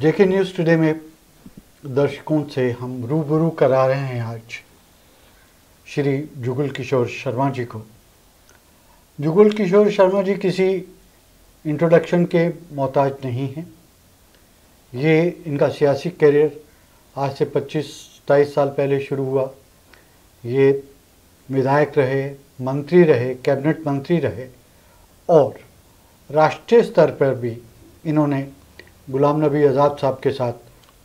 जेके news today में दर्शकों से हम रूबरू करा रहे हैं आज श्री जुगल किशोर शर्मा जी को जुगल किशोर शर्मा जी किसी इंट्रोडक्शन के मोहताज नहीं हैं ये इनका सियासी करियर आज से 25 सताईस साल पहले शुरू हुआ ये विधायक रहे मंत्री रहे कैबिनेट मंत्री रहे और राष्ट्रीय स्तर पर भी इन्होंने गुलाम नबी आज़ाद साहब के साथ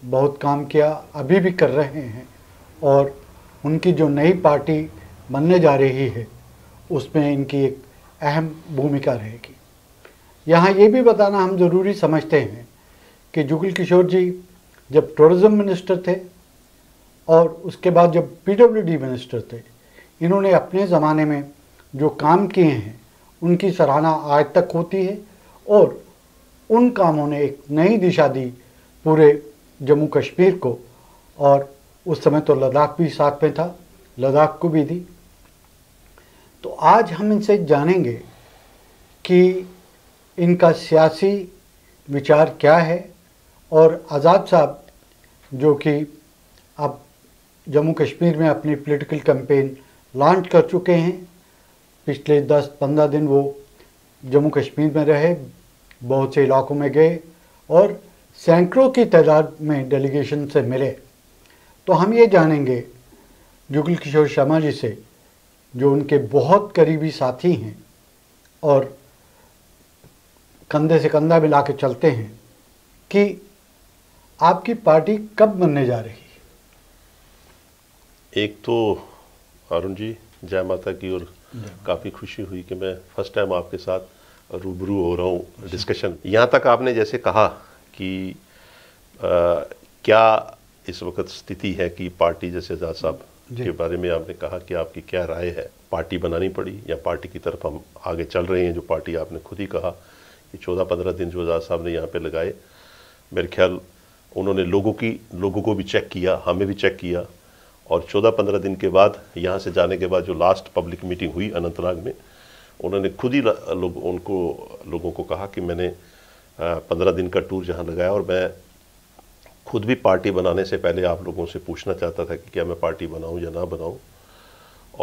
बहुत काम किया अभी भी कर रहे हैं और उनकी जो नई पार्टी बनने जा रही है उसमें इनकी एक अहम भूमिका रहेगी यहाँ ये भी बताना हम ज़रूरी समझते हैं कि जुगल किशोर जी जब टूरिज़म मिनिस्टर थे और उसके बाद जब पीडब्ल्यूडी मिनिस्टर थे इन्होंने अपने ज़माने में जो काम किए हैं उनकी सराहना आज तक होती है और उन कामों ने एक नई दिशा दी पूरे जम्मू कश्मीर को और उस समय तो लद्दाख भी साथ में था लद्दाख को भी दी तो आज हम इनसे जानेंगे कि इनका सियासी विचार क्या है और आज़ाद साहब जो कि अब जम्मू कश्मीर में अपनी पॉलिटिकल कैंपेन लॉन्च कर चुके हैं पिछले 10-15 दिन वो जम्मू कश्मीर में रहे बहुत से इलाकों में गए और सैकड़ों की तादाद में डेलीगेशन से मिले तो हम ये जानेंगे जुगल किशोर शर्मा जी से जो उनके बहुत करीबी साथी हैं और कंधे से कंधा मिला के चलते हैं कि आपकी पार्टी कब बनने जा रही है एक तो अरुण जी जय माता की और काफ़ी खुशी हुई कि मैं फर्स्ट टाइम आपके साथ रूबरू हो रहा हूँ डिस्कशन यहाँ तक आपने जैसे कहा कि आ, क्या इस वक्त स्थिति है कि पार्टी जैसे आजाद साहब के बारे में आपने कहा कि आपकी क्या राय है पार्टी बनानी पड़ी या पार्टी की तरफ हम आगे चल रहे हैं जो पार्टी आपने खुद ही कहा कि चौदह पंद्रह दिन जो आज़ाद साहब ने यहाँ पर लगाए मेरे ख्याल उन्होंने लोगों की लोगों को भी चेक किया हमें भी चेक किया और चौदह पंद्रह दिन के बाद यहाँ से जाने के बाद जो लास्ट पब्लिक मीटिंग हुई अनंतनाग में उन्होंने खुद ही लोग उनको लोगों को कहा कि मैंने पंद्रह दिन का टूर जहाँ लगाया और मैं खुद भी पार्टी बनाने से पहले आप लोगों से पूछना चाहता था कि क्या मैं पार्टी बनाऊं या ना बनाऊं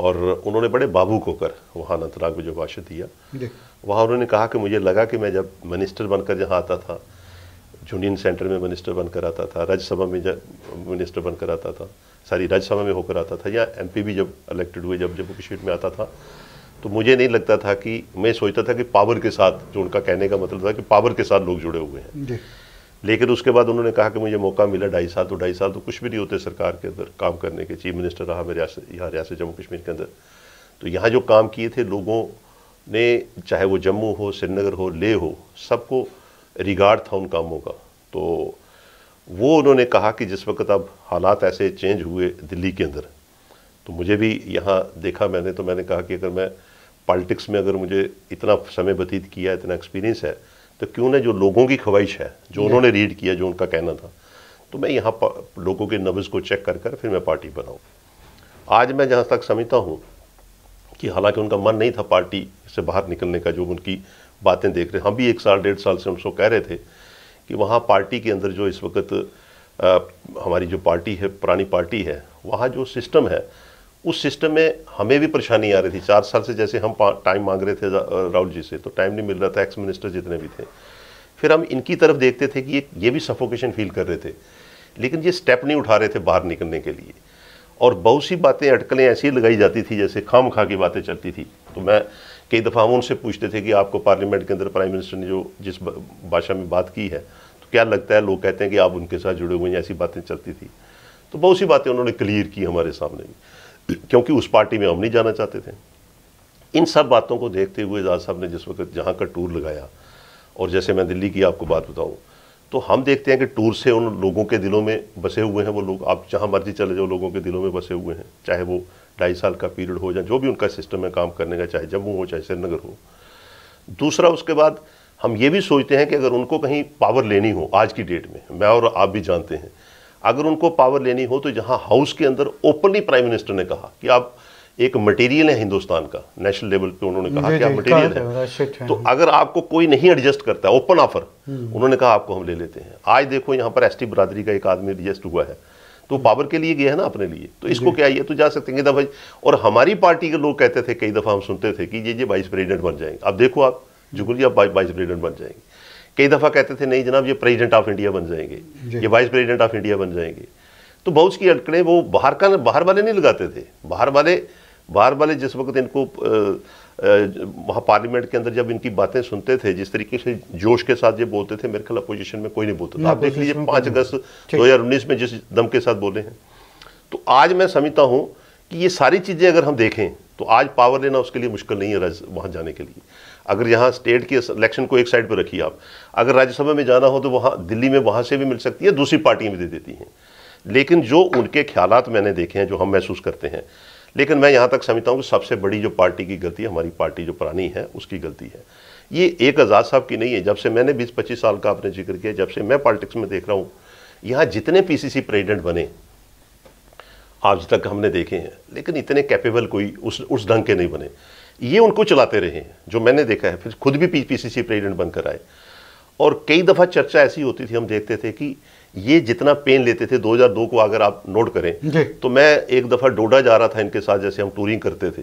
और उन्होंने बड़े बाबू को कर वहाँ अनंतनाग में जो भाषण दिया वहाँ उन्होंने कहा कि मुझे लगा कि मैं जब मिनिस्टर बनकर जहाँ आता था जूनियन सेंटर में मिनिस्टर बनकर आता था राज्यसभा में जब मिनिस्टर बनकर आता था सारी राज्यसभा में होकर आता था या एम भी जब इलेक्टेड हुए जब जम्मू कश्मीर में आता था तो मुझे नहीं लगता था कि मैं सोचता था कि पावर के साथ जो उनका कहने का मतलब था कि पावर के साथ लोग जुड़े हुए हैं लेकिन उसके बाद उन्होंने कहा कि मुझे मौका मिला ढाई साल तो ढाई साल तो कुछ भी नहीं होते सरकार के अंदर काम करने के चीफ मिनिस्टर रहा मैं रियासत यहाँ रियासत जम्मू कश्मीर के अंदर तो यहाँ जो काम किए थे लोगों ने चाहे वो जम्मू हो श्रीनगर हो ले हो सबको रिगार्ड था उन कामों का तो वो उन्होंने कहा कि जिस वक्त अब हालात ऐसे चेंज हुए दिल्ली के अंदर तो मुझे भी यहाँ देखा मैंने तो मैंने कहा कि अगर मैं पॉलिटिक्स में अगर मुझे इतना समय व्यतीत किया इतना एक्सपीरियंस है तो क्यों ना जो लोगों की ख्वाहिश है जो उन्होंने रीड किया जो उनका कहना था तो मैं यहाँ लोगों के नब्ज़ को चेक कर कर फिर मैं पार्टी बनाऊँ आज मैं जहाँ तक समझता हूँ कि हालांकि उनका मन नहीं था पार्टी से बाहर निकलने का जो उनकी बातें देख रहे हम भी एक साल डेढ़ साल से हम कह रहे थे कि वहाँ पार्टी के अंदर जो इस वक्त आ, हमारी जो पार्टी है पुरानी पार्टी है वहाँ जो सिस्टम है उस सिस्टम में हमें भी परेशानी आ रही थी चार साल से जैसे हम टाइम मांग रहे थे राहुल जी से तो टाइम नहीं मिल रहा था एक्स मिनिस्टर जितने भी थे फिर हम इनकी तरफ देखते थे कि ये ये भी सफोकेशन फील कर रहे थे लेकिन ये स्टेप नहीं उठा रहे थे बाहर निकलने के लिए और बहुत सी बातें अटकलें ऐसी लगाई जाती थी जैसे खाम खा की बातें चलती थी तो मैं कई दफ़ा हम उनसे पूछते थे कि आपको पार्लियामेंट के अंदर प्राइम मिनिस्टर ने जो जिस भाषा में बात की है तो क्या लगता है लोग कहते हैं कि आप उनके साथ जुड़े हुए हैं ऐसी बातें चलती थी तो बहुत सी बातें उन्होंने क्लियर की हमारे सामने भी क्योंकि उस पार्टी में हम नहीं जाना चाहते थे इन सब बातों को देखते हुए एजाज साहब ने जिस वक्त जहाँ का टूर लगाया और जैसे मैं दिल्ली की आपको बात बताऊँ तो हम देखते हैं कि टूर से उन लोगों के दिलों में बसे हुए हैं वो लोग आप जहाँ मर्जी चले जाओ लोगों के दिलों में बसे हुए हैं चाहे वो ढाई साल का पीरियड हो या जो भी उनका सिस्टम है काम करने का चाहे जम्मू हो चाहे श्रीनगर हो दूसरा उसके बाद हम ये भी सोचते हैं कि अगर उनको कहीं पावर लेनी हो आज की डेट में मैं और आप भी जानते हैं अगर उनको पावर लेनी हो तो जहाँ हाउस के अंदर ओपनली प्राइम मिनिस्टर ने कहा कि आप एक मटेरियल है हिंदुस्तान का नेशनल लेवल पे उन्होंने कहा कि आप मटेरियल है तो हाँ। अगर आपको कोई नहीं एडजस्ट करता है ओपन ऑफर उन्होंने कहा आपको हम ले लेते हैं आज देखो यहाँ पर एस बरादरी का एक आदमी एडजस्ट हुआ है तो पावर के लिए गया है ना अपने लिए तो इसको क्या ये तो जा सकते हैं भाई और हमारी पार्टी के लोग कहते थे कई दफ़ा हम सुनते थे कि ये ये वाइस प्रेसिडेंट बन जाएंगे अब देखो आप जुगुल जी आप वाइस प्रेसिडेंट बन जाएंगे कई दफ़ा कहते थे नहीं जनाब ये प्रेसिडेंट ऑफ इंडिया बन जाएंगे ये वाइस प्रेसिडेंट ऑफ इंडिया बन जाएंगे तो बहुत की अटकड़े वो बाहर का बाहर वाले नहीं लगाते थे बाहर वाले बाहर वाले जिस वक्त इनको वहाँ पार्लियामेंट के अंदर जब इनकी बातें सुनते थे जिस तरीके से जोश के साथ ये बोलते थे मेरे ख्याल अपोजिशन में कोई नहीं बोलता था आप देख लीजिए पाँच अगस्त उन्नीस में जिस दम के साथ बोले हैं तो आज मैं समझता हूँ कि ये सारी चीज़ें अगर हम देखें तो आज पावर लेना उसके लिए मुश्किल नहीं है राज्य वहाँ जाने के लिए अगर यहाँ स्टेट की इलेक्शन को एक साइड पर रखिए आप अगर राज्यसभा में जाना हो तो वहाँ दिल्ली में वहाँ से भी मिल सकती है दूसरी पार्टी भी दे देती हैं लेकिन जो उनके ख्याल मैंने देखे हैं जो हम महसूस करते हैं लेकिन मैं यहाँ तक समझता हूँ कि सबसे बड़ी जो पार्टी की गलती हमारी पार्टी जो पुरानी है उसकी गलती है ये एक आज़ाद साहब की नहीं है जब से मैंने बीस पच्चीस साल का आपने जिक्र किया जब से मैं पॉलिटिक्स में देख रहा हूँ यहाँ जितने पीसीसी प्रेसिडेंट बने आज तक हमने देखे हैं लेकिन इतने कैपेबल कोई उस उस ढंग के नहीं बने ये उनको चलाते रहे हैं जो मैंने देखा है फिर खुद भी P P C C president बनकर आए और कई दफ़ा चर्चा ऐसी होती थी हम देखते थे कि ये जितना पेन लेते थे 2002 को अगर आप नोट करें तो मैं एक दफ़ा डोडा जा रहा था इनके साथ जैसे हम टूरिंग करते थे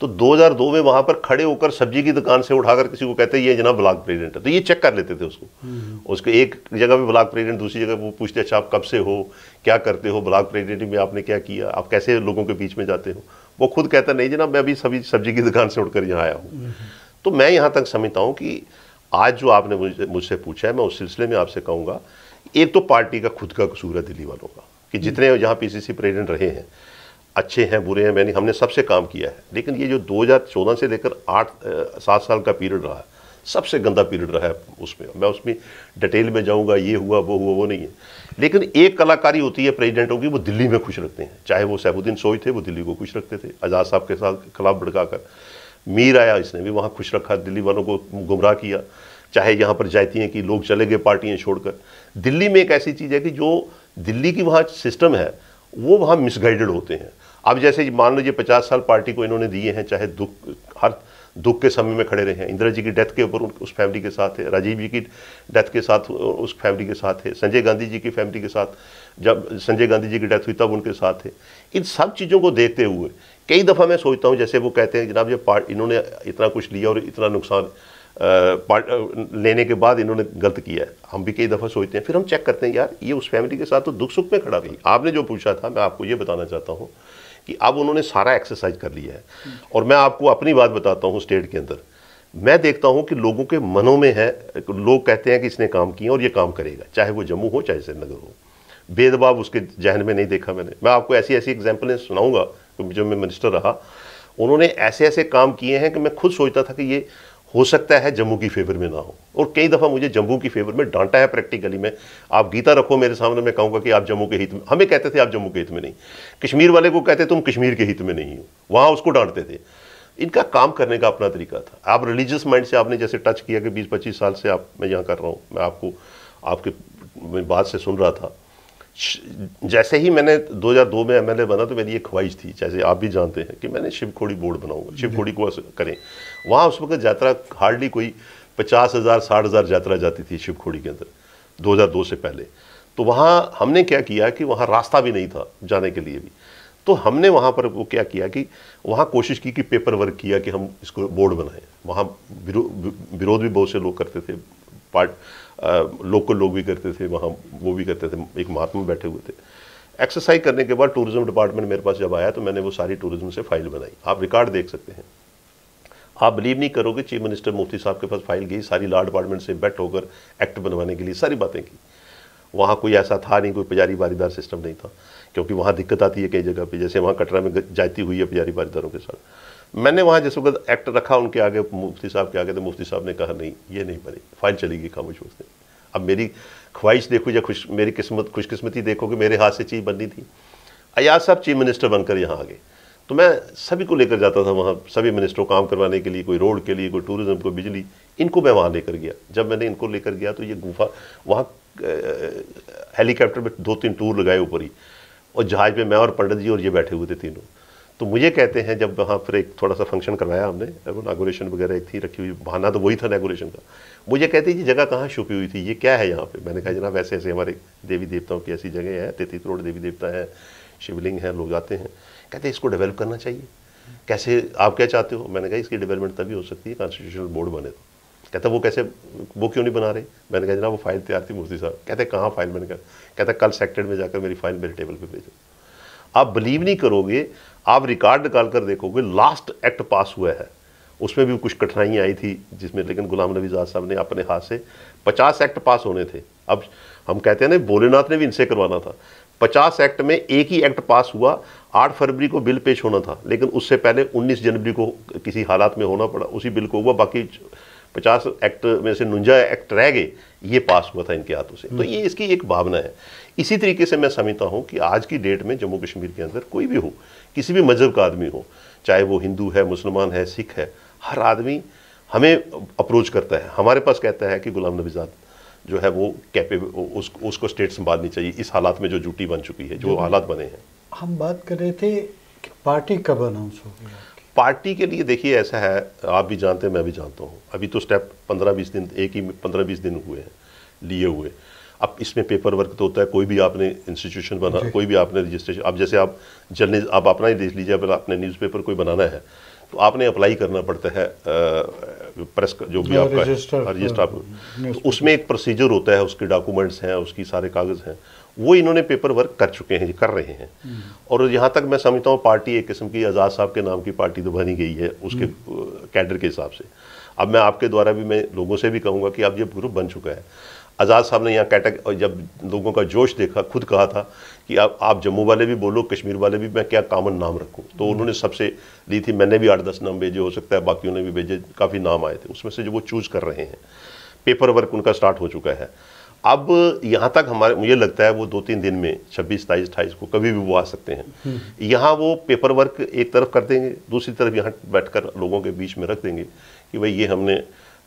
तो 2002 में वहाँ पर खड़े होकर सब्जी की दुकान से उठाकर किसी को कहते ये जना ब्लॉक प्रेजिडेंट है तो ये चेक कर लेते थे उसको हम्म। उसको एक जगह पे ब्लॉक प्रेजिडेंट दूसरी जगह वो पूछते अच्छा आप कब से हो क्या करते हो ब्लॉक प्रेजिडेंट में आपने क्या किया आप कैसे लोगों के बीच में जाते हो वो खुद कहता नहीं जना मैं अभी सभी सब्जी की दुकान से उठकर यहाँ आया हूँ हम्म। तो मैं यहाँ तक समझता हूँ कि आज जो आपने मुझसे पूछा है मैं उस सिलसिले में आपसे कहूँगा एक तो पार्टी का खुद का कसूर है दिल्ली वालों का कि जितने हम्म। जहाँ सी प्रेसिडेंट रहे हैं अच्छे हैं बुरे हैं मैंने हमने सबसे काम किया है लेकिन ये जो 2014 से लेकर आठ सात साल का पीरियड रहा है सबसे गंदा पीरियड रहा है उसमें मैं उसमें डिटेल में जाऊंगा ये हुआ वो हुआ वो नहीं है लेकिन एक कलाकारी होती है प्रेजिडेंटों की वो दिल्ली में खुश रखते हैं चाहे वो सैफुद्दीन सोई थे वो दिल्ली को खुश रखते थे आज़ाद साहब के साथ खिलाफ भड़का कर मीर आया इसने भी वहाँ खुश रखा दिल्ली वालों को गुमराह किया चाहे यहाँ पर जाती हैं कि लोग चले गए पार्टियाँ छोड़कर दिल्ली में एक ऐसी चीज़ है कि जो दिल्ली की वहाँ सिस्टम है वो वहाँ मिसगाइडेड होते हैं अब जैसे मान लीजिए पचास साल पार्टी को इन्होंने दिए हैं चाहे दुख हर दुख के समय में खड़े रहे हैं इंदिरा जी की डेथ के ऊपर उस फैमिली के साथ है राजीव जी की डेथ के साथ उस फैमिली के साथ है संजय गांधी जी की फैमिली के साथ जब संजय गांधी जी की डेथ हुई तब उनके साथ है इन सब चीज़ों को देखते हुए कई दफ़ा मैं सोचता हूँ जैसे वो कहते हैं जनाब जब पार्ट इन्होंने इतना कुछ लिया और इतना नुकसान पार्ट लेने के बाद इन्होंने गलत किया है हम भी कई दफ़ा सोचते हैं फिर हम चेक करते हैं यार ये उस फैमिली के साथ तो दुख सुख में खड़ा रही आपने जो पूछा था मैं आपको ये बताना चाहता हूँ कि अब उन्होंने सारा एक्सरसाइज कर लिया है और मैं आपको अपनी बात बताता हूँ स्टेट के अंदर मैं देखता हूँ कि लोगों के मनों में है लोग कहते हैं कि इसने काम किया और ये काम करेगा चाहे वो जम्मू हो चाहे श्रीनगर हो भेदभाव उसके जहन में नहीं देखा मैंने मैं आपको ऐसी ऐसी एग्जाम्पलें सुनाऊंगा जब मैं मिनिस्टर रहा उन्होंने ऐसे ऐसे काम किए हैं कि मैं खुद सोचता था कि ये हो सकता है जम्मू की फेवर में ना हो और कई दफ़ा मुझे जम्मू की फेवर में डांटा है प्रैक्टिकली में आप गीता रखो मेरे सामने मैं कहूँगा कि आप जम्मू के हित में हमें कहते थे आप जम्मू के हित में नहीं कश्मीर वाले को कहते तुम कश्मीर के हित में नहीं हो वहाँ उसको डांटते थे इनका काम करने का अपना तरीका था आप रिलीजियस माइंड से आपने जैसे टच किया कि बीस पच्चीस साल से आप मैं यहाँ कर रहा हूँ मैं आपको आपके बात से सुन रहा था जैसे ही मैंने 2002 में एमएलए बना तो मेरी ये ख्वाहिश थी जैसे आप भी जानते हैं कि मैंने शिवखोड़ी बोर्ड बनाऊंगा शिवखोड़ी को करें वहाँ उस वक्त यात्रा हार्डली कोई पचास हज़ार साठ हज़ार यात्रा जाती थी शिवखोड़ी के अंदर 2002 से पहले तो वहाँ हमने क्या किया कि वहाँ रास्ता भी नहीं था जाने के लिए भी तो हमने वहाँ पर वो क्या किया कि वहाँ कोशिश की कि पेपर वर्क किया कि हम इसको बोर्ड बनाएं वहाँ विरोध भी बहुत से लोग करते थे पार्ट लोकल लोग भी करते थे वहाँ वो भी करते थे एक महात्मा बैठे हुए थे एक्सरसाइज करने के बाद टूरिज्म डिपार्टमेंट मेरे पास जब आया तो मैंने वो सारी टूरिज्म से फाइल बनाई आप रिकॉर्ड देख सकते हैं आप बिलीव नहीं करोगे चीफ मिनिस्टर मुफ्ती साहब के पास फाइल गई सारी लॉ डिपार्टमेंट से बैठ होकर एक्ट बनवाने के लिए सारी बातें की वहाँ कोई ऐसा था नहीं कोई पुजारी बारीदार सिस्टम नहीं था क्योंकि वहाँ दिक्कत आती है कई जगह पर जैसे वहाँ कटरा में जाती हुई है पुजारी बारीदारों के साथ मैंने वहाँ जिस वक्त एक्ट रखा उनके आगे मुफ्ती साहब के आगे तो मुफ्ती साहब ने कहा नहीं ये नहीं बने फाइल चली गई खामोश उसने अब मेरी ख्वाहिश देखो या खुश मेरी किस्मत खुशकस्मती देखो कि मेरे हाथ से चीज़ बननी थी अयाज साहब चीफ मिनिस्टर बनकर यहाँ आ गए तो मैं सभी को लेकर जाता था वहाँ सभी मिनिस्टरों काम करवाने के लिए कोई रोड के लिए कोई टूरिज्म कोई बिजली इनको मैं वहाँ लेकर गया जब मैंने इनको लेकर गया तो ये गुफा वहाँ हेलीकॉप्टर में दो तीन टूर लगाए ऊपर ही और जहाज़ पे मैं और पंडित जी और ये बैठे हुए थे तीनों तो मुझे कहते हैं जब वहाँ पर एक थोड़ा सा फंक्शन करवाया हमने वो नागोरेशन वगैरह एक थी रखी हुई बहाना तो वही था नागोरेशन का मुझे कहते ये जगह कहाँ छुपी हुई थी ये क्या है यहाँ पे मैंने कहा जनाब ऐसे ऐसे हमारे देवी देवताओं की ऐसी जगह है तेतीस करोड़ देवी देवता है शिवलिंग है लोग आते हैं कहते इसको डेवलप करना चाहिए कैसे आप क्या चाहते हो मैंने कहा इसकी डेवलपमेंट तभी हो सकती है कॉन्स्टिट्यूशनल बोर्ड बने तो कहता वो कैसे वो क्यों नहीं बना रहे मैंने कहा जनाब वो फाइल तैयार थी मुफ्ती साहब कहते कहाँ फाइल मैंने कहा कहता कल सेक्टर में जाकर मेरी फाइल मेरे टेबल पर भेजो आप बिलीव नहीं करोगे आप रिकॉर्ड निकाल कर देखोगे लास्ट एक्ट पास हुआ है उसमें भी कुछ कठिनाइयाँ आई थी जिसमें लेकिन गुलाम नबी आज़ाद साहब ने अपने हाथ से पचास एक्ट पास होने थे अब हम कहते हैं ना भोलेनाथ ने भी इनसे करवाना था पचास एक्ट में एक ही एक्ट पास हुआ आठ फरवरी को बिल पेश होना था लेकिन उससे पहले उन्नीस जनवरी को किसी हालात में होना पड़ा उसी बिल को हुआ बाकी पचास एक्ट में से नुंजा एक्ट रह गए ये पास हुआ था इनके हाथों से तो ये इसकी एक भावना है इसी तरीके से मैं समझता हूँ कि आज की डेट में जम्मू कश्मीर के अंदर कोई भी हो किसी भी मज़हब का आदमी हो चाहे वो हिंदू है मुसलमान है सिख है हर आदमी हमें अप्रोच करता है हमारे पास कहता है कि गुलाम नबी आजाद जो है वो कैपे उस, उसको स्टेट संभालनी चाहिए इस हालात में जो जूटी बन चुकी है जो हालात बने हैं हम बात कर रहे थे कि पार्टी कब अनाउंस होगी पार्टी के लिए देखिए ऐसा है आप भी जानते हैं मैं भी जानता हूँ अभी तो स्टेप पंद्रह बीस दिन एक ही पंद्रह बीस दिन हुए हैं लिए हुए अब इसमें पेपर वर्क तो होता है कोई भी आपने इंस्टीट्यूशन बना कोई भी आपने रजिस्ट्रेशन अब जैसे आप जर्नल आप अपना ही देख लीजिए अगर आपने न्यूज़पेपर कोई बनाना है तो आपने अप्लाई करना पड़ता है प्रेस का जो भी हाँ, आपका रजिस्टर, हाँ, हाँ, आप तो उसमें एक प्रोसीजर होता है उसके डॉक्यूमेंट्स हैं उसकी सारे कागज़ हैं वो इन्होंने पेपर वर्क कर चुके हैं कर रहे हैं हम्म। और यहाँ तक मैं समझता हूँ पार्टी एक किस्म की आज़ाद साहब के नाम की पार्टी तो बनी गई है उसके हम्म। कैडर के हिसाब से अब मैं आपके द्वारा भी मैं लोगों से भी कहूँगा कि अब ये ग्रुप बन चुका है आज़ाद साहब ने यहाँ कैटेग जब लोगों का जोश देखा खुद कहा था कि आप आप जम्मू वाले भी बोलो कश्मीर वाले भी मैं क्या कामन नाम रखूँ तो हम्म। उन्होंने सबसे ली थी मैंने भी आठ दस नाम भेजे हो सकता है बाकियों ने भी भेजे काफ़ी नाम आए थे उसमें से जो वो चूज़ कर रहे हैं पेपर वर्क उनका स्टार्ट हो चुका है अब यहाँ तक हमारे मुझे लगता है वो दो तीन दिन में छब्बीस सताईस अठाईस को कभी भी वो आ सकते हैं हम्म। यहाँ वो पेपर वर्क एक तरफ कर देंगे दूसरी तरफ यहाँ बैठकर लोगों के बीच में रख देंगे कि भाई ये हमने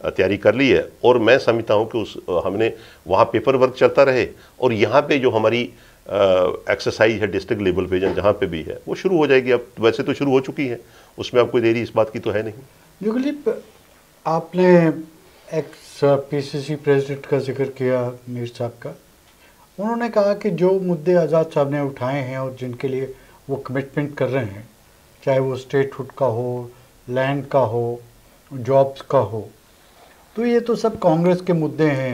तैयारी कर ली है और मैं समझता हूँ कि उस हमने वहाँ पेपर वर्क चलता रहे और यहाँ पे जो हमारी एक्सरसाइज है डिस्ट्रिक्ट लेवल पे जहाँ पे भी है वो शुरू हो जाएगी अब वैसे तो शुरू हो चुकी है उसमें अब कोई देरी इस बात की तो है नहीं जुगलीप आपने एक्स पी प्रेसिडेंट का जिक्र किया मीर साहब का उन्होंने कहा कि जो मुद्दे आज़ाद साहब ने उठाए हैं और जिनके लिए वो कमिटमेंट कर रहे हैं चाहे वो स्टेटहुड का हो लैंड का हो जॉब्स का हो तो ये तो सब कांग्रेस के मुद्दे हैं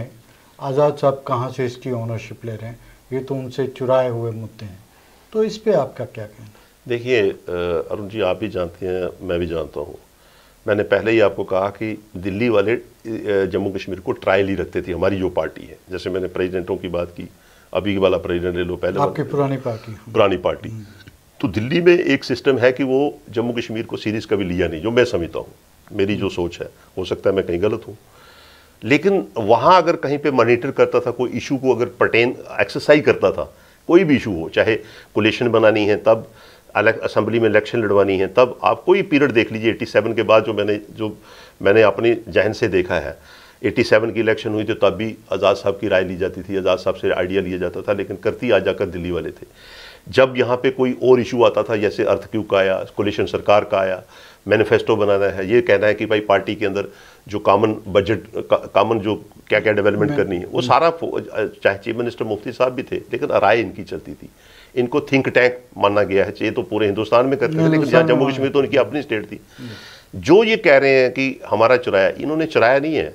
आज़ाद साहब कहाँ से इसकी ओनरशिप ले रहे हैं ये तो उनसे चुराए हुए मुद्दे हैं तो इस पर आपका क्या कहना देखिए अरुण जी आप भी जानते हैं मैं भी जानता हूँ मैंने पहले ही आपको कहा कि दिल्ली वाले जम्मू कश्मीर को ट्रायल ही रखते थे हमारी जो पार्टी है जैसे मैंने प्रेसिडेंटों की बात की अभी वाला प्रेसिडेंट ले लो पहले आपकी पुरानी पार्टी हाँ। पुरानी पार्टी हम्म। तो दिल्ली में एक सिस्टम है कि वो जम्मू कश्मीर को सीरीज कभी लिया नहीं जो मैं समझता हूँ मेरी जो सोच है हो सकता है मैं कहीं गलत हूँ लेकिन वहाँ अगर कहीं पे मॉनिटर करता था कोई इशू को अगर पटेन एक्सरसाइज करता था कोई भी इशू हो चाहे कोलेशन बनानी है तब असेंबली असम्बली में इलेक्शन लड़वानी है तब आप कोई पीरियड देख लीजिए एट्टी के बाद जो मैंने जो मैंने अपने जहन से देखा है 87 की इलेक्शन हुई तो तब भी आज़ाद साहब की राय ली जाती थी आज़ाद साहब से आइडिया लिया जाता था लेकिन करती आ जाकर दिल्ली वाले थे जब यहाँ पे कोई और इशू आता था जैसे अर्थक्यू का आया कोलेशन सरकार का आया मैनिफेस्टो बनाना है ये कहना है कि भाई पार्टी के अंदर जो कॉमन बजट कॉमन जो क्या क्या डेवलपमेंट करनी है वो सारा चाहे चीफ मिनिस्टर मुफ्ती साहब भी थे लेकिन राय इनकी चलती थी इनको थिंक टैंक माना गया है ये तो पूरे हिंदुस्तान में करते थे लेकिन जम्मू कश्मीर तो इनकी अपनी स्टेट थी जो ये कह रहे हैं कि हमारा चुराया इन्होंने चुराया नहीं है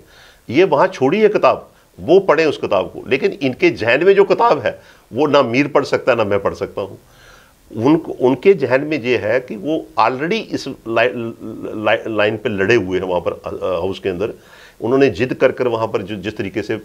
ये वहाँ छोड़ी है किताब वो पढ़ें उस किताब को लेकिन इनके जहन में जो किताब है वो ना मीर पढ़ सकता है ना मैं पढ़ सकता हूँ उन उनके जहन में ये है कि वो ऑलरेडी इस लाइन लाइन पे लड़े हुए हैं वहाँ पर हाउस के अंदर उन्होंने जिद कर कर वहाँ पर जो जिस तरीके से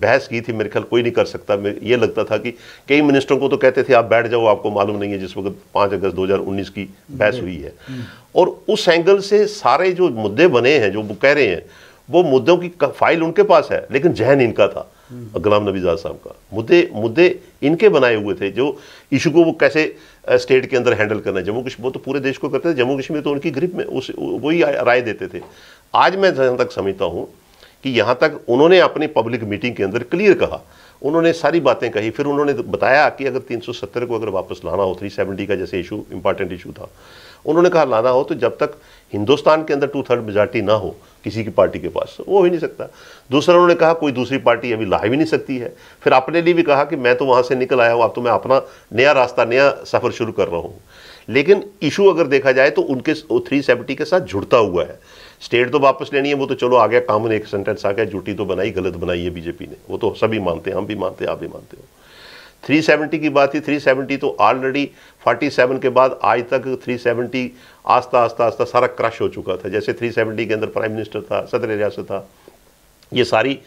बहस की थी मेरे ख्याल कोई नहीं कर सकता ये लगता था कि कई मिनिस्टरों को तो कहते थे आप बैठ जाओ आपको मालूम नहीं है जिस वक्त पाँच अगस्त 2019 की बहस हुई है हम्म। और उस एंगल से सारे जो मुद्दे बने हैं जो वो कह रहे हैं वो मुद्दों की फाइल उनके पास है लेकिन जहन इनका था हम्म। गुलाम नबी आज़ाद साहब का मुद्दे मुद्दे इनके बनाए हुए थे जो इशू को वो कैसे स्टेट के अंदर हैंडल करना है जम्मू कश्मीर वो तो पूरे देश को करते थे जम्मू कश्मीर तो उनकी ग्रिप में उस वही राय देते थे आज मैं जहाँ तक समझता हूँ कि यहाँ तक उन्होंने अपनी पब्लिक मीटिंग के अंदर क्लियर कहा उन्होंने सारी बातें कही फिर उन्होंने बताया कि अगर 370 को अगर वापस लाना हो 370 का जैसे इशू इंपॉर्टेंट इशू था उन्होंने कहा लाना हो तो जब तक हिंदुस्तान के अंदर टू थर्ड मेजार्टी ना हो किसी की पार्टी के पास वो ही नहीं सकता दूसरा उन्होंने कहा कोई दूसरी पार्टी अभी ला भी नहीं सकती है फिर अपने लिए भी कहा कि मैं तो वहाँ से निकल आया हूँ अब तो मैं अपना नया रास्ता नया सफ़र शुरू कर रहा हूँ लेकिन इशू अगर देखा जाए तो उनके थ्री के साथ जुड़ता हुआ है स्टेट तो वापस लेनी है वो तो चलो आ गया कामन एक सेंटेंस आ गया ड्यूटी तो बनाई गलत बनाई है बीजेपी ने वो तो सभी मानते हैं हम भी मानते हैं आप भी मानते हो 370 की बात थी 370 तो ऑलरेडी 47 के बाद आज तक 370 आस्ता आस्ता आस्ता सारा क्रश हो चुका था जैसे 370 के अंदर प्राइम मिनिस्टर था सदर रियासत था ये सारी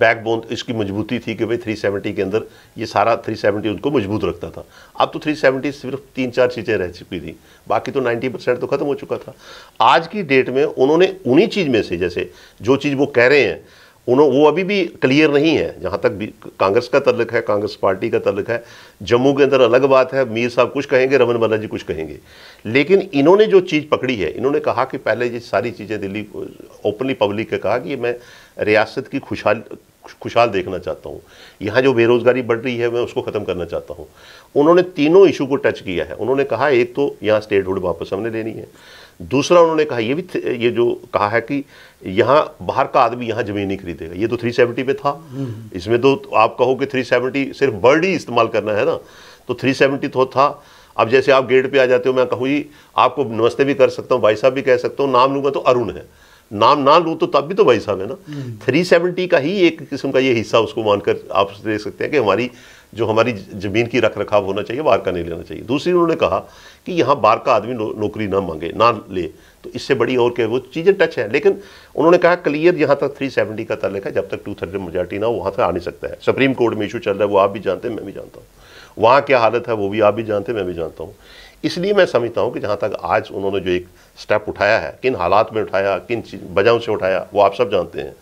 बैकबोन इसकी मजबूती थी कि भाई 370 के अंदर ये सारा 370 उनको मजबूत रखता था अब तो 370 सिर्फ तीन चार चीज़ें रह चुकी थी बाकी तो 90 परसेंट तो खत्म हो चुका था आज की डेट में उन्होंने उन्हीं चीज़ में से जैसे जो चीज़ वो कह रहे हैं उन्होंने वो अभी भी क्लियर नहीं है जहाँ तक कांग्रेस का तल्लक है कांग्रेस पार्टी का तल्लक है जम्मू के अंदर अलग बात है मीर साहब कुछ कहेंगे रमन बल्ला जी कुछ कहेंगे लेकिन इन्होंने जो चीज़ पकड़ी है इन्होंने कहा कि पहले ये सारी चीज़ें दिल्ली ओपनली पब्लिक के कहा कि मैं रियासत की खुशहाल खुशहाल देखना चाहता हूँ यहाँ जो बेरोज़गारी बढ़ रही है मैं उसको ख़त्म करना चाहता हूँ उन्होंने तीनों इशू को टच किया है उन्होंने कहा एक तो यहाँ स्टेट हुड वापस हमने लेनी है दूसरा उन्होंने कहा ये भी ये जो कहा है कि यहाँ बाहर का आदमी यहाँ ज़मीन नहीं खरीदेगा ये तो 370 पे था हम्म। इसमें तो आप कहो कि 370 सिर्फ बर्ड ही इस्तेमाल करना है ना तो 370 तो था अब जैसे आप गेट पे आ जाते हो मैं कहूँ जी आपको नमस्ते भी कर सकता हूँ भाई साहब भी कह सकता हूँ नाम लूँगा तो अरुण है नाम ना लूँ तो तब भी तो भाई साहब है ना थ्री हम्म। का ही एक किस्म का ये हिस्सा उसको मानकर आप देख सकते हैं कि हमारी जो हमारी ज़मीन की रख रखाव होना चाहिए बाहर का नहीं लेना चाहिए दूसरी उन्होंने कहा कि यहाँ बाहर का आदमी नौ, नौकरी ना मांगे ना ले तो इससे बड़ी और क्या वो चीज़ें टच हैं लेकिन उन्होंने कहा क्लियर यहाँ तक 370 का तल्लक है जब तक टू थर्टी मेजार्टी ना हो वहाँ तक आ नहीं सकता है सुप्रीम कोर्ट में इशू चल रहा है वो आप भी जानते हैं मैं भी जानता हूँ वहाँ क्या हालत है वो भी आप भी जानते हैं मैं भी जानता हूँ इसलिए मैं समझता हूँ कि जहाँ तक आज उन्होंने जो एक स्टेप उठाया है किन हालात में उठाया किन वजहों से उठाया वो आप सब जानते हैं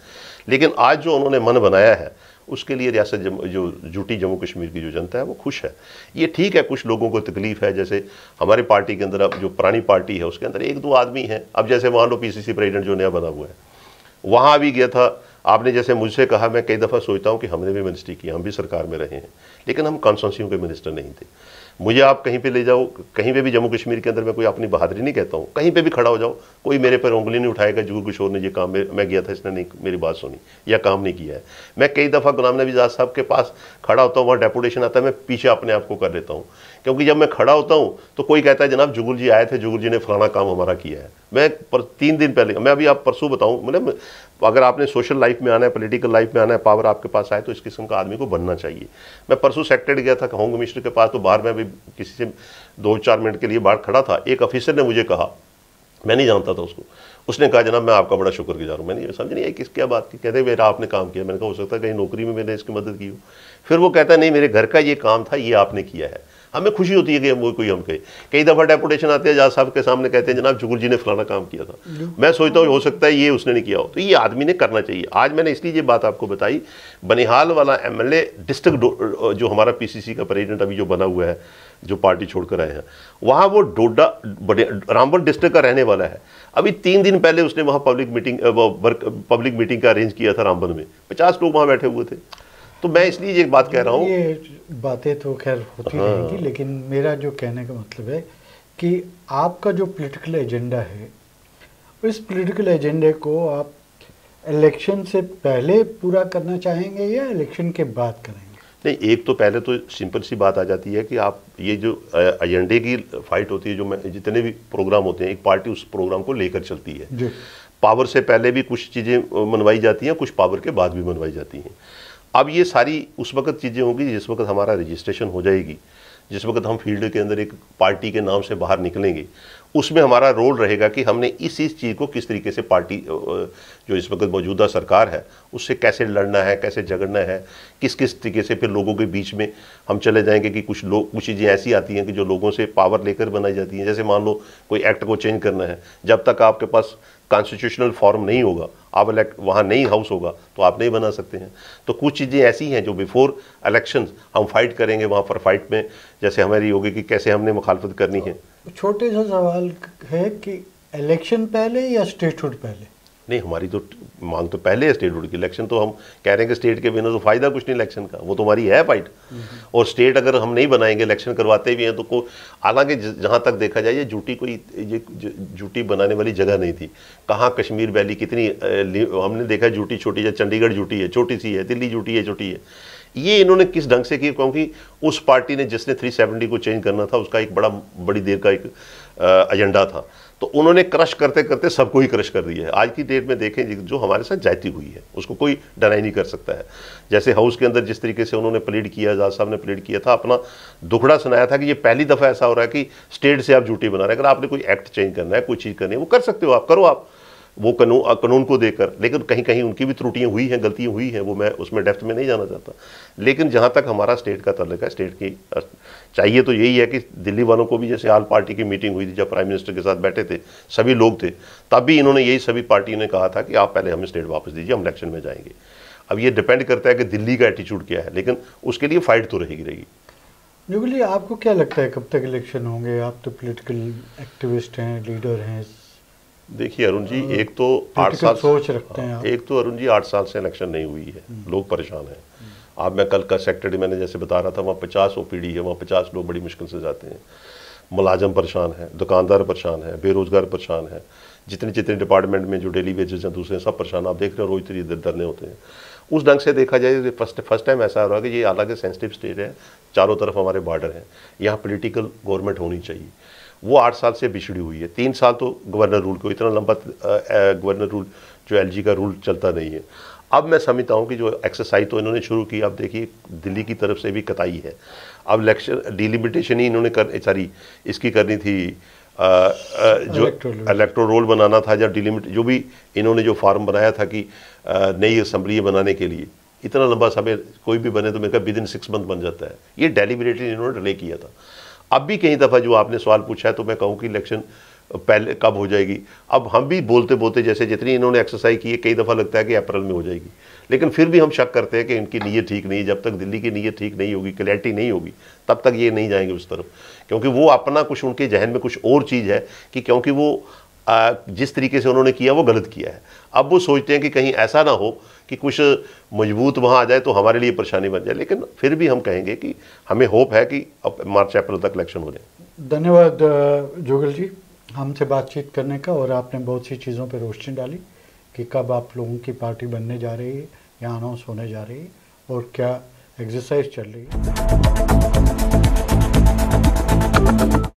लेकिन आज जो उन्होंने मन बनाया है उसके लिए रियासत जो जुटी जम्मू कश्मीर की जो जनता है वो खुश है ये ठीक है कुछ लोगों को तकलीफ है जैसे हमारे पार्टी के अंदर अब जो पुरानी पार्टी है उसके अंदर एक दो आदमी हैं अब जैसे मान लो सी प्रेजिडेंट जो नया बना हुआ है वहाँ भी गया था आपने जैसे मुझसे कहा मैं कई दफ़ा सोचता हूँ कि हमने भी मिनिस्ट्री की हम भी सरकार में रहे हैं लेकिन हम कॉन्स्टिट्यूंसियों के मिनिस्टर नहीं थे मुझे आप कहीं पे ले जाओ कहीं पे भी जम्मू कश्मीर के अंदर मैं कोई अपनी बहादुरी नहीं कहता हूँ कहीं पे भी खड़ा हो जाओ कोई मेरे पर उंगली नहीं उठाएगा जुगू किशोर ने ये काम मैं गया था इसने नहीं मेरी बात सुनी या काम नहीं किया है मैं कई दफ़ा गुलाम नबी आज़ाद साहब के पास खड़ा होता हूँ वहाँ डेपुटेशन आता है मैं पीछे अपने आप को कर लेता हूँ क्योंकि जब मैं खड़ा होता हूँ तो कोई कहता है जनाब जुगुल जी आए थे जुगुल जी ने फलाना काम हमारा किया है मैं पर तीन दिन पहले मैं अभी आप परसों बताऊँ मतलब अगर आपने सोशल लाइफ में आना है पॉलिटिकल लाइफ में आना है पावर आपके पास आए तो इस किस्म का आदमी को बनना चाहिए मैं परसों सेक्टेड गया था होम मिनिस्टर के पास तो बाहर में अभी किसी से दो चार मिनट के लिए बाहर खड़ा था एक ऑफिसर ने मुझे कहा मैं नहीं जानता था उसको उसने कहा जनाब मैं आपका बड़ा शुक्र गुजार हूँ मैंने समझ नहीं आई किस क्या बात की कहते मेरा आपने काम किया मैंने कहा हो सकता है कहीं नौकरी में मैंने इसकी मदद की हो फिर वो कहता नहीं मेरे घर का ये काम था ये आपने किया है हमें खुशी होती है कि हम कोई हम कहे कई दफ़ा डेपुटेशन आते हैं जहाँ साहब के सामने कहते हैं जनाब जुगुल जी ने फलाना काम किया था मैं सोचता हूँ हो सकता है ये उसने नहीं किया हो तो ये आदमी ने करना चाहिए आज मैंने इसलिए ये बात आपको बताई बनिहाल वाला एम डिस्ट्रिक्ट जो हमारा पी का प्रेजिडेंट अभी जो बना हुआ है जो पार्टी छोड़कर आए हैं वहाँ वो डोडा रामबन डिस्ट्रिक्ट का रहने वाला है अभी तीन दिन पहले उसने वहाँ पब्लिक मीटिंग पब्लिक मीटिंग का अरेंज किया था रामबन में पचास लोग वहाँ बैठे हुए थे तो मैं इसलिए ये बात कह रहा हूँ ये बातें तो खैर होती हाँ। रहेंगी लेकिन मेरा जो कहने का मतलब है कि आपका जो पॉलिटिकल एजेंडा है इस पॉलिटिकल एजेंडे को आप इलेक्शन से पहले पूरा करना चाहेंगे या इलेक्शन के बाद करेंगे नहीं एक तो पहले तो सिंपल सी बात आ जाती है कि आप ये जो एजेंडे की फाइट होती है जो मैं जितने भी प्रोग्राम होते हैं एक पार्टी उस प्रोग्राम को लेकर चलती है पावर से पहले भी कुछ चीज़ें मनवाई जाती हैं कुछ पावर के बाद भी मनवाई जाती हैं अब ये सारी उस वक्त चीज़ें होंगी जिस वक्त हमारा रजिस्ट्रेशन हो जाएगी जिस वक्त हम फील्ड के अंदर एक पार्टी के नाम से बाहर निकलेंगे उसमें हमारा रोल रहेगा कि हमने इस इस चीज़ को किस तरीके से पार्टी जो इस वक्त मौजूदा सरकार है उससे कैसे लड़ना है कैसे झगड़ना है किस किस तरीके से फिर लोगों के बीच में हम चले जाएंगे कि कुछ लोग कुछ चीज़ें ऐसी आती हैं कि जो लोगों से पावर लेकर बनाई जाती हैं जैसे मान लो कोई एक्ट को चेंज करना है जब तक आपके पास कॉन्स्टिट्यूशनल फॉर्म नहीं होगा आप इलेक्ट वहाँ नहीं हाउस होगा तो आप नहीं बना सकते हैं तो कुछ चीज़ें ऐसी हैं जो बिफोर इलेक्शन हम फाइट करेंगे वहाँ पर फाइट में जैसे हमारी होगी कि कैसे हमने मुखालफत करनी है छोटे सा सवाल है कि इलेक्शन पहले या स्टेटहुड पहले नहीं हमारी तो मांग तो पहले है स्टेटहुड की इलेक्शन तो हम कह रहे हैं कि स्टेट के बिना तो फ़ायदा कुछ नहीं इलेक्शन का वो तो हमारी है फाइट और स्टेट अगर हम नहीं बनाएंगे इलेक्शन करवाते भी हैं तो को हालांकि जहाँ तक देखा जाए ये जूटी कोई ये जूटी बनाने वाली जगह नहीं थी कहाँ कश्मीर वैली कितनी हमने देखा जूटी छोटी या चंडीगढ़ जूटी है छोटी सी है दिल्ली जूटी है छोटी है ये इन्होंने किस ढंग से किया क्योंकि उस पार्टी ने जिसने 370 को चेंज करना था उसका एक बड़ा बड़ी देर का एक एजेंडा था तो उन्होंने क्रश करते करते सबको ही क्रश कर दिया है आज की डेट में देखें जो हमारे साथ जाती हुई है उसको कोई डनाई नहीं कर सकता है जैसे हाउस के अंदर जिस तरीके से उन्होंने प्लेड किया आजाद साहब ने प्लेड किया था अपना दुखड़ा सुनाया था कि ये पहली दफ़ा ऐसा हो रहा है कि स्टेट से आप जूटी बना रहे हैं अगर आपने कोई एक्ट चेंज करना है कोई चीज़ करनी है वो कर सकते हो आप करो आप वो कानून कानून को देकर लेकिन कहीं कहीं उनकी भी त्रुटियाँ हुई हैं गलतियाँ हुई हैं वो मैं उसमें डेप्थ में नहीं जाना चाहता लेकिन जहाँ तक हमारा स्टेट का तल्लक है स्टेट की चाहिए तो यही है कि दिल्ली वालों को भी जैसे आल पार्टी की मीटिंग हुई थी जब प्राइम मिनिस्टर के साथ बैठे थे सभी लोग थे तब भी इन्होंने यही सभी पार्टी ने कहा था कि आप पहले हमें स्टेट वापस दीजिए हम इलेक्शन में जाएंगे अब ये डिपेंड करता है कि दिल्ली का एटीट्यूड क्या है लेकिन उसके लिए फाइट तो रहेगी रहेगी जुगली आपको क्या लगता है कब तक इलेक्शन होंगे आप तो पॉलिटिकल एक्टिविस्ट हैं लीडर हैं देखिए अरुण जी हाँ। एक तो आठ साल सोच रखते हैं एक तो अरुण जी आठ साल से इलेक्शन नहीं हुई है हम्म। लोग परेशान हैं आप मैं कल का सेक्रेटरी मैंने जैसे बता रहा था वहाँ पचास ओ है वहाँ पचास लोग बड़ी मुश्किल से जाते हैं मुलाजम परेशान है दुकानदार परेशान है बेरोज़गार परेशान है जितने जितने डिपार्टमेंट में जो डेली वेजेस हैं दूसरे सब परेशान आप देख रहे हो रोज तरी धरने होते हैं उस ढंग से देखा जाए फर्स्ट फर्स्ट टाइम ऐसा हो रहा है कि ये अलग सेंसिटिव स्टेट है चारों तरफ हमारे बॉर्डर हैं यहाँ पोलिटिकल गवर्नमेंट होनी चाहिए वो आठ साल से बिछड़ी हुई है तीन साल तो गवर्नर रूल को इतना लंबा गवर्नर रूल जो एलजी का रूल चलता नहीं है अब मैं समझता हूँ कि जो एक्सरसाइज तो इन्होंने शुरू की अब देखिए दिल्ली की तरफ से भी कताई है अब इलेक्शन डिलिमिटेशन ही इन्होंने कर सॉरी इसकी करनी थी आ, आ, जो इलेक्ट्रो रोल बनाना था या डिलिमिट जो भी इन्होंने जो फार्म बनाया था कि नई असम्बली बनाने के लिए इतना लंबा समय कोई भी बने तो मेरे का विद इन सिक्स मंथ बन जाता है ये डेलीबरेटली इन्होंने डिले किया था अब भी कई दफ़ा जो आपने सवाल पूछा है तो मैं कहूँ कि इलेक्शन पहले कब हो जाएगी अब हम भी बोलते बोलते जैसे जितनी इन्होंने एक्सरसाइज की है कई दफ़ा लगता है कि अप्रैल में हो जाएगी लेकिन फिर भी हम शक करते हैं कि इनकी नीयत ठीक नहीं जब तक दिल्ली की नीयत ठीक नहीं होगी क्लैरिटी नहीं होगी तब तक ये नहीं जाएंगे उस तरफ क्योंकि वो अपना कुछ उनके जहन में कुछ और चीज़ है कि क्योंकि वो जिस तरीके से उन्होंने किया वो गलत किया है अब वो सोचते हैं कि कहीं ऐसा ना हो कि कुछ मजबूत वहाँ आ जाए तो हमारे लिए परेशानी बन जाए लेकिन फिर भी हम कहेंगे कि हमें होप है कि अब मार्च अप्रैल तक इलेक्शन हो जाए धन्यवाद जोगल जी हमसे बातचीत करने का और आपने बहुत सी चीज़ों पर रोशनी डाली कि कब आप लोगों की पार्टी बनने जा रही है या अनाउंस होने जा रही है और क्या एक्सरसाइज चल रही है